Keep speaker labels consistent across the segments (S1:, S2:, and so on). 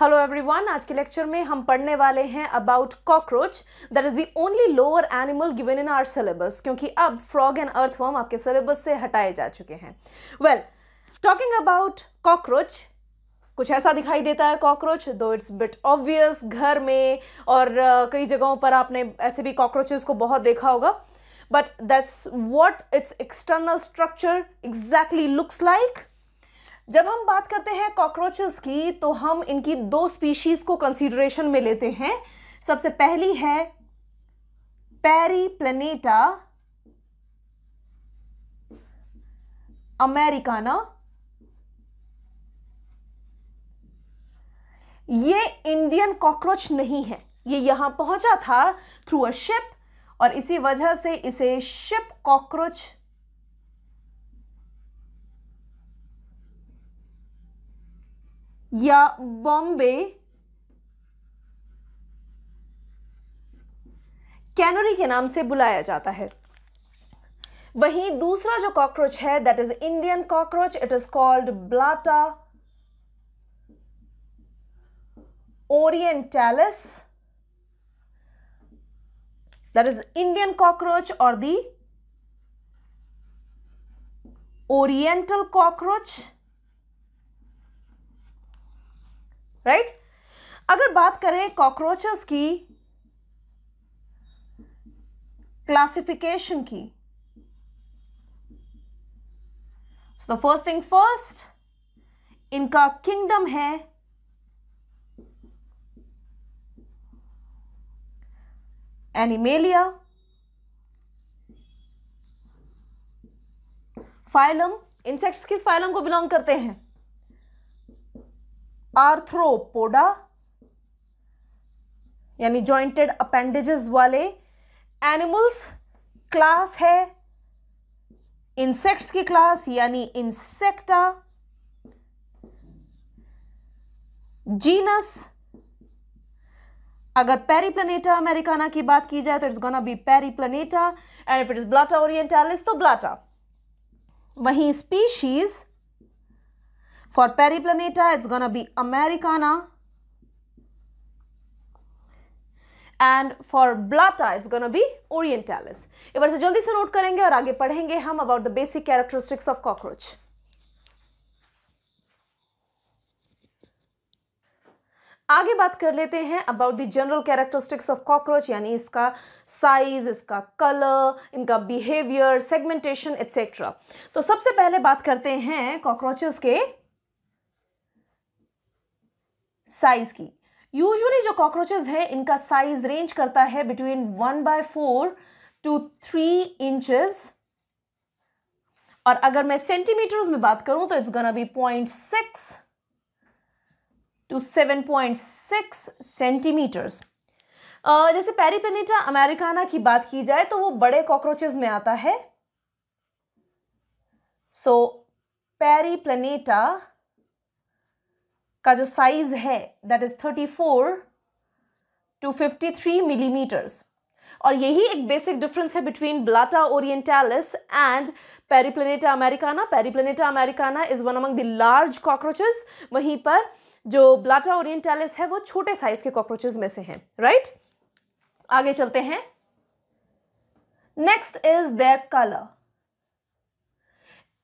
S1: Hello everyone आज के lecture में हम पढ़ने वाले हैं about cockroach that is the only lower animal given in our syllabus क्योंकि अब फ्रॉग एंड अर्थवर्म आपके सिलेबस से हटाए जा चुके हैं वेल टॉकिंग अबाउट कॉकरोच कुछ ऐसा दिखाई देता है कॉकरोच दो इट्स बिट ऑब्वियस घर में और uh, कई जगहों पर आपने ऐसे भी कॉकरोचेस को बहुत देखा होगा but that's what it's external structure exactly looks like जब हम बात करते हैं कॉकरोचेस की तो हम इनकी दो स्पीशीज को कंसीडरेशन में लेते हैं सबसे पहली है पैरी प्लेनेटा अमेरिकाना ये इंडियन कॉकरोच नहीं है ये यहां पहुंचा था थ्रू अ शिप और इसी वजह से इसे शिप कॉकरोच या बॉम्बे कैनरी के नाम से बुलाया जाता है वहीं दूसरा जो कॉकरोच है that is Indian cockroach it is called Blatta orientalis that is Indian cockroach और दी ओरिएंटल कॉकरोच राइट अगर बात करें कॉकरोचेस की क्लासिफिकेशन की so the first thing first इनका किंगडम है एनिमेलिया फाइलम इंसेक्ट्स किस फाइलम को बिलोंग करते हैं आर्थ्रोपोडा यानी जॉइंटेड अपेंडेजेस वाले एनिमल्स क्लास है इंसेक्ट्स की क्लास यानी इंसेक्टा जीनस अगर पेरीप्लेनेटा अमेरिकाना की बात की जाए तो it's gonna be Periplaneta and if it is Blatta orientalis तो ब्लाटा वहीं species For periplaneta, it's going to be Americana. and for Blatta it's going to be orientalis बार से जल्दी से नोट करेंगे और आगे पढ़ेंगे हम about the basic characteristics of cockroach आगे बात कर लेते हैं about the general characteristics of cockroach यानी इसका साइज इसका कलर इनका बिहेवियर सेगमेंटेशन एट्सेट्रा तो सबसे पहले बात करते हैं कॉकरोचेस के साइज की यूजुअली जो कॉकरोचेस हैं इनका साइज रेंज करता है between one by four to three inches और अगर मैं सेंटीमीटर्स में बात करूं तो it's gonna be point six to seven point six centimeters जैसे पेरीपेनिटा अमेरिकाना की बात की जाए तो वो बड़े कॉकरोचेस में आता है सो पेरीप्लेनेटा का जो साइज़ है that is thirty four to fifty three millimeters और यही एक बेसिक डिफरेंस है between Blatta orientalis and Periplaneta americana Periplaneta americana is one among the large cockroaches वहीं पर जो ब्लाटा ओरिएंटालिस है वो छोटे साइज के कॉकरोचेस में से हैं राइट right? आगे चलते हैं next is their colour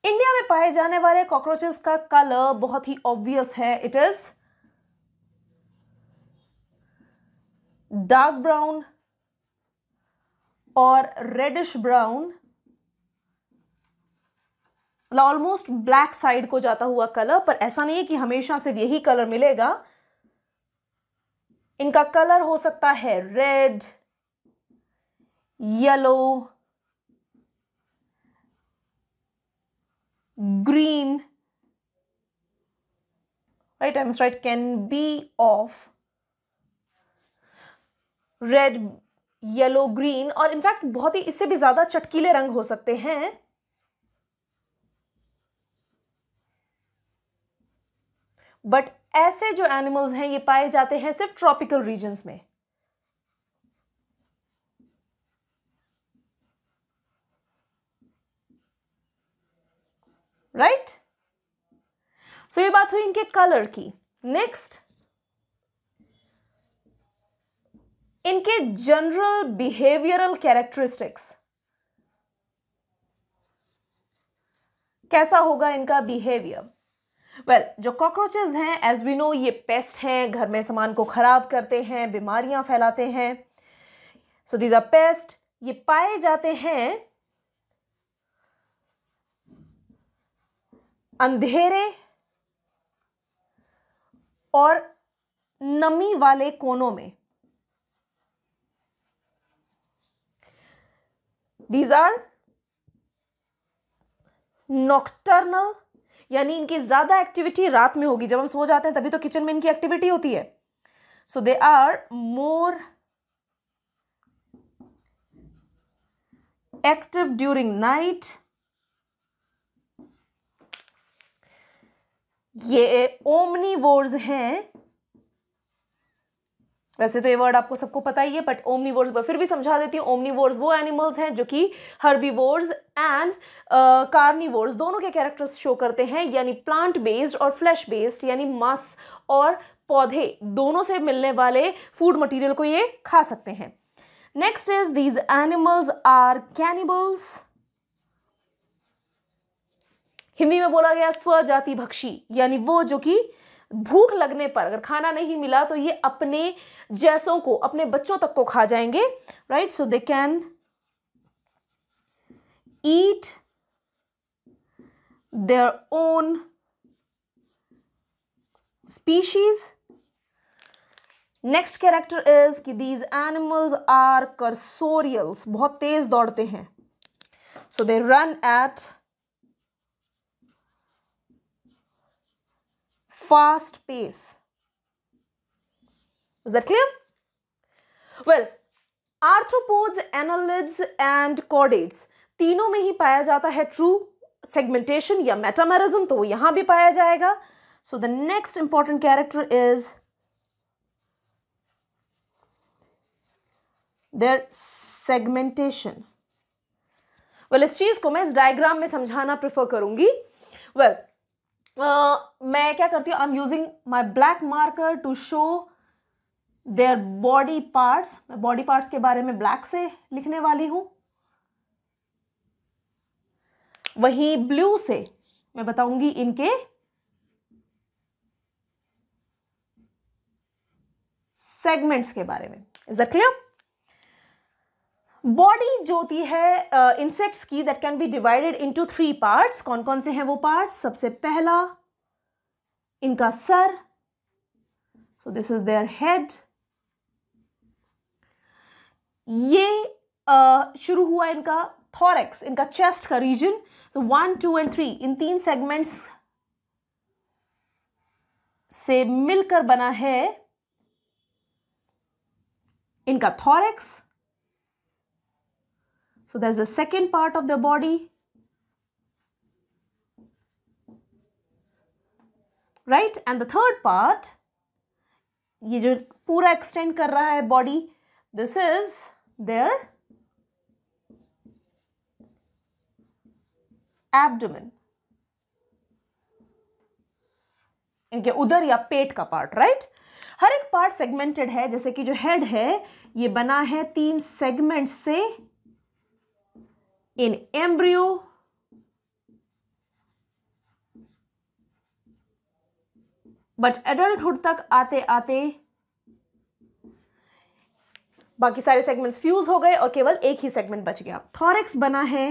S1: India में पाए जाने वाले कॉकरोचेस का कलर बहुत ही ऑब्वियस है इट इज डार्क ब्राउन और reddish brown almost black side को जाता हुआ कलर पर ऐसा नहीं है कि हमेशा सिर्फ यही कलर मिलेगा इनका कलर हो सकता है red yellow green right i must write can be of red yellow green और इनफैक्ट बहुत ही इससे भी ज्यादा चटकीले रंग हो सकते हैं बट ऐसे जो एनिमल्स हैं ये पाए जाते हैं सिर्फ ट्रॉपिकल रीजन्स में राइट सो ये बात हुई इनके कलर की नेक्स्ट इनके जनरल बिहेवियरल कैरेक्टरिस्टिक्स कैसा होगा इनका बिहेवियर वेल well, जो कॉकरोचेज हैं एज वी नो ये पेस्ट हैं घर में सामान को ख़राब करते हैं बीमारियां फैलाते हैं सो दीज आर पेस्ट ये पाए जाते हैं अंधेरे और नमी वाले कोनों में दीज आर नॉक्टर्नल यानी इनकी ज्यादा एक्टिविटी रात में होगी जब हम सो जाते हैं तभी तो किचन में इनकी एक्टिविटी होती है so they are more active during night ये वोर्स हैं वैसे तो ये वर्ड आपको सबको पता ही है बट ओमनी वोर्स फिर भी समझा देती हूँ ओमनी वोर्स वो एनिमल्स हैं जो कि हर्बीवोर्स एंड कार्निवोर्स दोनों के कैरेक्टर्स शो करते हैं यानी प्लांट बेस्ड और फ्लैश बेस्ड यानी मस और पौधे दोनों से मिलने वाले फूड मटेरियल को ये खा सकते हैं next is these animals are cannibals Hindi में बोला गया स्वजाति भक्षी यानी वो जो कि भूख लगने पर अगर खाना नहीं मिला तो ये अपने जैसों को अपने बच्चों तक को खा जाएंगे right so they can eat their own species next character is कि दीज एनिमल्स आर करसोरियल्स बहुत तेज दौड़ते हैं so they run at fast pace. Is that clear? Well, arthropods annelids and chordates तीनों में ही पाया जाता है ट्रू सेगमेंटेशन या मेटामेरिज्म तो वो यहां भी पाया जाएगा so the next important character is their segmentation well इस चीज को मैं इस डायग्राम में समझाना प्रेफर करूंगी वेल well, मैं क्या करती हूँ I am using my black marker to show their body parts मैं बॉडी पार्ट्स के बारे में ब्लैक से लिखने वाली हूँ वहीं ब्लू से मैं बताऊंगी इनके सेगमेंट्स के बारे में इज दैट क्लियर बॉडी जो होती है इंसेक्ट्स uh, की that can be divided into three parts कौन कौन से हैं वो पार्ट्स सबसे पहला इनका सर so this is their head ये uh, शुरू हुआ इनका थॉरेक्स इनका चेस्ट का रीजन तो वन टू एंड थ्री इन तीन सेगमेंट्स से मिलकर बना है इनका thorax So there's the second part of the body. Right? And the third part, ये जो पूरा extend कर रहा है body, this is their abdomen. इनके उधर या पेट का पार्ट राइट right? हर एक पार्ट सेगमेंटेड है जैसे कि जो हेड है ये बना है तीन सेगमेंट से in embryo बट एडल्टहुड तक आते आते बाकी सारे सेगमेंट्स फ्यूज हो गए और केवल एक ही सेगमेंट बच गया थॉरेक्स बना है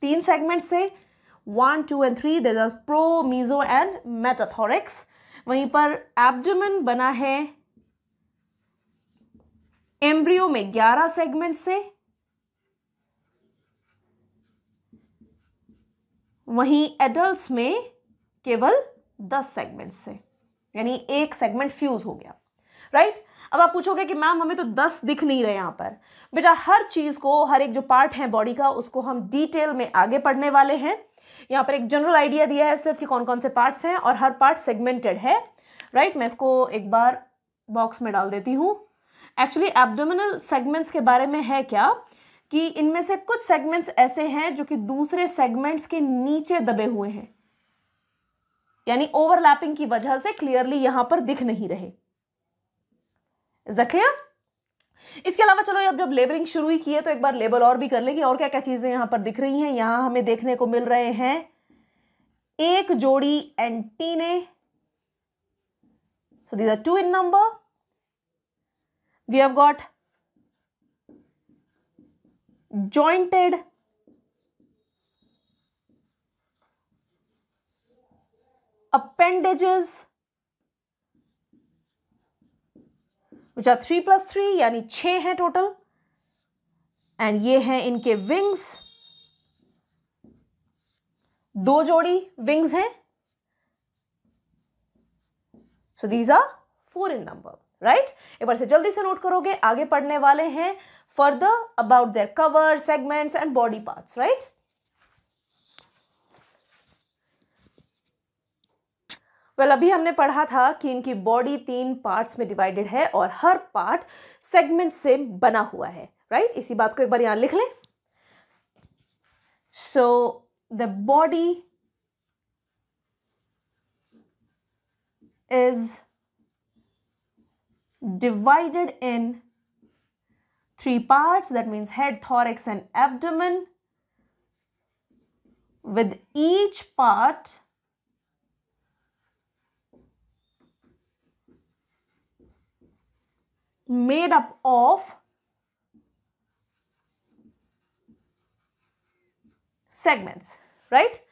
S1: तीन सेगमेंट से one two and three their pro meso and metathorax वहीं पर एब्डोमेन बना है एम्ब्रियो में 11 सेगमेंट्स से वहीं एडल्ट्स में केवल 10 सेगमेंट्स से यानी एक सेगमेंट फ्यूज हो गया राइट right? अब आप पूछोगे कि मैम हमें तो दस दिख नहीं रहे यहाँ पर बेटा हर चीज़ को हर एक जो पार्ट है बॉडी का उसको हम डिटेल में आगे पढ़ने वाले हैं यहाँ पर एक जनरल आइडिया दिया है सिर्फ कि कौन कौन से पार्ट्स हैं और हर पार्ट सेगमेंटेड है राइट right? मैं इसको एक बार बॉक्स में डाल देती हूँ एक्चुअली एब्डोमिनल सेगमेंट्स के बारे में है क्या कि इनमें से कुछ सेगमेंट्स ऐसे हैं जो कि दूसरे सेगमेंट्स के नीचे दबे हुए हैं यानी ओवरलैपिंग की वजह से क्लियरली यहां पर दिख नहीं रहे इज द क्लियर इसके अलावा चलो अब जब लेबलिंग शुरू ही की है तो एक बार लेबल और भी कर लेंगे और क्या क्या चीजें यहां पर दिख रही हैं यहां हमें देखने को मिल रहे हैं एक जोड़ी antennae so these are two in number we have got jointed appendages which are three plus three यानी छह हैं टोटल एंड ये हैं इनके विंग्स दो जोड़ी विंग्स हैं so these are four in number right एक बार से जल्दी से नोट करोगे आगे पढ़ने वाले हैं further about their cover segments and body parts right well अभी हमने पढ़ा था कि इनकी बॉडी तीन पार्ट्स में डिवाइडेड है और हर पार्ट सेगमेंट से बना हुआ है राइट right? इसी बात को एक बार यहां लिख लें so the body is divided in three parts that means head thorax and abdomen with each part made up of segments right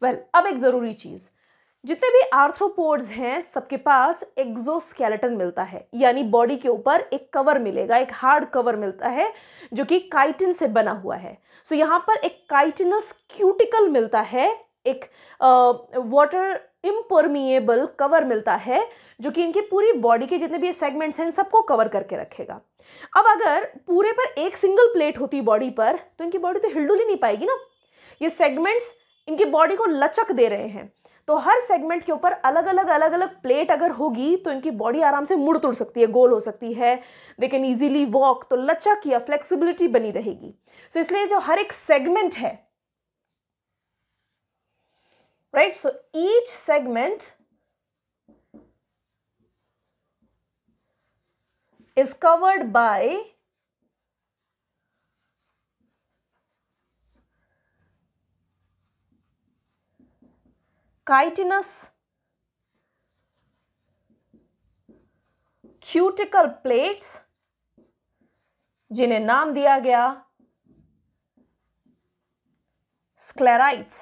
S1: well अब एक ज़रूरी चीज़ जितने भी आर्थ्रोपोड्स हैं सबके पास एक्जोस्केलेटन मिलता है यानी बॉडी के ऊपर एक कवर मिलेगा एक हार्ड कवर मिलता है जो कि काइटिन से बना हुआ है सो so, यहाँ पर एक काइटिनस क्यूटिकल मिलता है एक वाटर इम्परमिएबल कवर मिलता है जो कि इनकी पूरी बॉडी के जितने भी सेगमेंट्स हैं सबको कवर करके रखेगा अब अगर पूरे पर एक सिंगल प्लेट होती बॉडी पर तो इनकी बॉडी तो हिलडुल ही नहीं पाएगी ना ये सेगमेंट्स इनकी बॉडी को लचक दे रहे हैं तो हर सेगमेंट के ऊपर अलग अलग अलग अलग प्लेट अगर होगी तो इनकी बॉडी आराम से मुड़ तुड़ सकती है गोल हो सकती है दे कैन ईजिली वॉक तो लचक या फ्लेक्सिबिलिटी बनी रहेगी सो so, इसलिए जो हर एक सेगमेंट है right so each segment is covered by chitinous cuticle plates जिन्हें नाम दिया गया स्क्लेराइट्स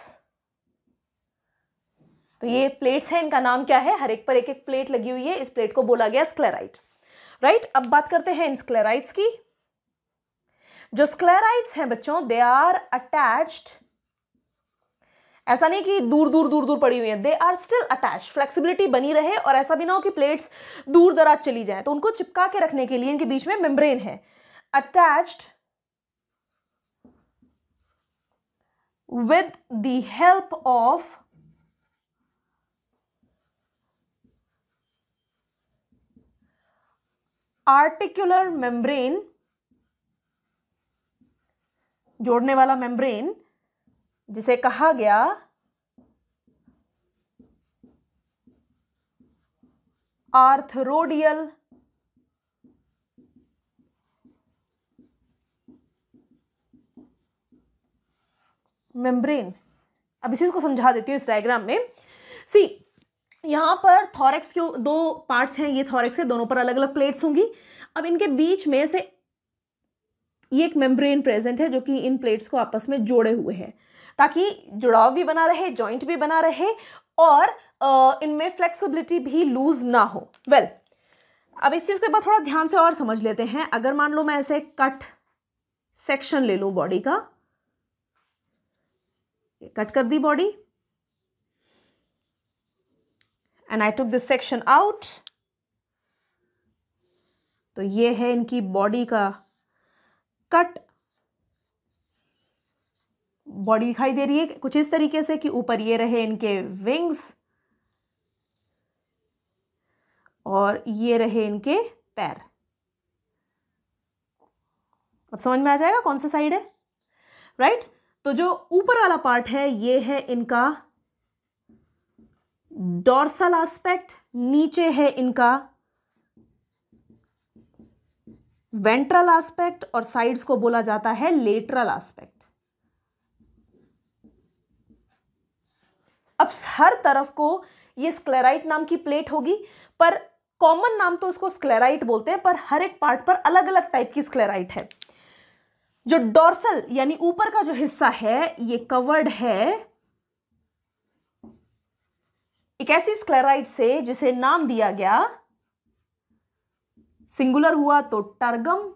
S1: तो ये प्लेट्स हैं इनका नाम क्या है हर एक पर एक एक प्लेट लगी हुई है इस प्लेट को बोला गया स्क्लेराइट राइट अब बात करते हैं इन स्क्लेराइट्स की जो स्क्लेराइट्स हैं बच्चों दे आर अटैच्ड ऐसा नहीं कि दूर दूर दूर दूर पड़ी हुई है they are still attach flexibility बनी रहे और ऐसा भी ना हो कि प्लेट्स दूर दराज चली जाए तो उनको चिपका के रखने के लिए इनके बीच में मेम्ब्रेन है attached with the help of articular membrane जोड़ने वाला मेम्ब्रेन जिसे कहा गया आर्थरोडियल मेम्ब्रेन अब इसी को समझा देती हूँ इस डायग्राम में सी यहाँ पर थॉरेक्स के दो पार्ट्स हैं ये थॉरेक्स है दोनों पर अलग अलग प्लेट्स होंगी अब इनके बीच में से ये एक मेम्ब्रेन प्रेजेंट है जो कि इन प्लेट्स को आपस में जोड़े हुए है ताकि जुड़ाव भी बना रहे जॉइंट भी बना रहे और इनमें फ्लेक्सिबिलिटी भी लूज ना हो वेल well, अब इस चीज़ के बार थोड़ा ध्यान से और समझ लेते हैं अगर मान लो मैं ऐसे कट सेक्शन ले लूँ बॉडी का कट कर दी body and I took this section out तो ये है इनकी बॉडी का कट बॉडी दिखाई दे रही है कुछ इस तरीके से कि ऊपर ये रहे इनके विंग्स और ये रहे इनके पैर अब समझ में आ जाएगा कौन सा साइड है राइट right? तो जो ऊपर वाला पार्ट है ये है इनका डॉर्सल एस्पेक्ट नीचे है इनका वेंट्रल एस्पेक्ट और साइड्स को बोला जाता है लेटरल एस्पेक्ट अब हर तरफ को ये स्क्लेराइट नाम की प्लेट होगी पर कॉमन नाम तो उसको स्क्लेराइट बोलते हैं पर हर एक पार्ट पर अलग अलग टाइप की स्क्लेराइट है जो डोर्सल यानी ऊपर का जो हिस्सा है ये कवर्ड है एक ऐसी स्क्लेराइट से जिसे नाम दिया गया सिंगुलर हुआ तो टर्गम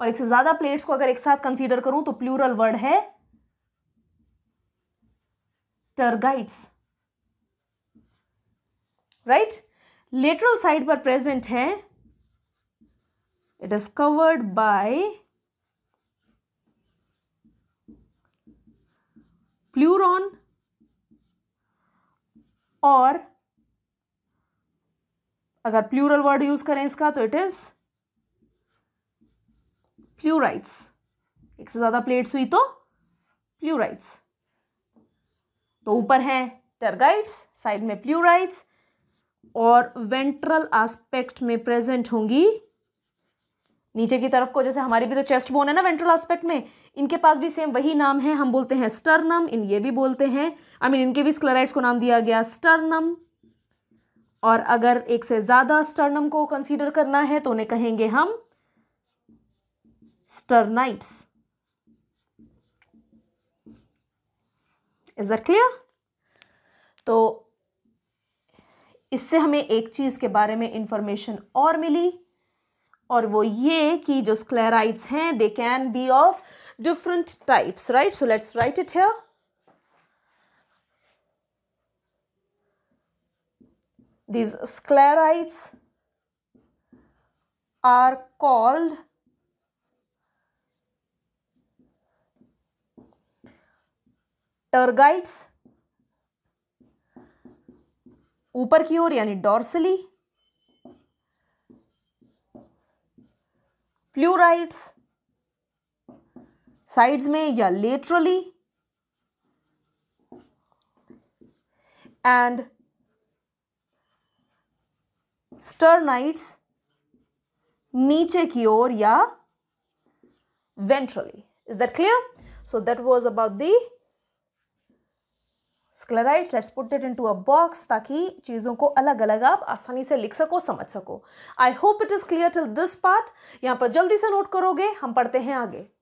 S1: और एक से ज्यादा प्लेट्स को अगर एक साथ कंसीडर करूं तो प्लूरल वर्ड है टर्गाइट्स राइट लेटरल साइड पर प्रेजेंट है it is covered by pleuron और अगर प्लूरल वर्ड यूज करें इसका तो इट इज प्लूराइट्स एक से ज़्यादा प्लेट्स हुई तो प्लूराइट्स तो ऊपर है टर्गाइट्स साइड में प्लूराइट्स और वेंट्रल आस्पेक्ट में प्रेजेंट होंगी नीचे की तरफ को जैसे हमारी भी तो चेस्ट बोन है ना वेंट्रल आस्पेक्ट में इनके पास भी सेम वही नाम है हम बोलते हैं स्टर्नम इन ये भी बोलते हैं आई I मीन mean, इनके भी स्क्लेराइट्स को नाम दिया गया स्टर्नम और अगर एक से ज़्यादा स्टर्नम को कंसीडर करना है तो उन्हें कहेंगे हम स्टर्नाइट्स इज दैट क्लियर तो इससे हमें एक चीज़ के बारे में इंफॉर्मेशन और मिली और वो ये कि जो स्क्लेराइट्स हैं they can be of different types right so let's write it here these sclerites are called tergites upper ki or yani dorsally pleurites sides mein ya laterally and sternites नीचे की ओर या ventrally is that clear so that was about the sclerites let's put it into a box ताकि चीज़ों को अलग अलग आप आसानी से लिख सको समझ सको I hope it is clear till this part यहाँ पर जल्दी से नोट करोगे हम पढ़ते हैं आगे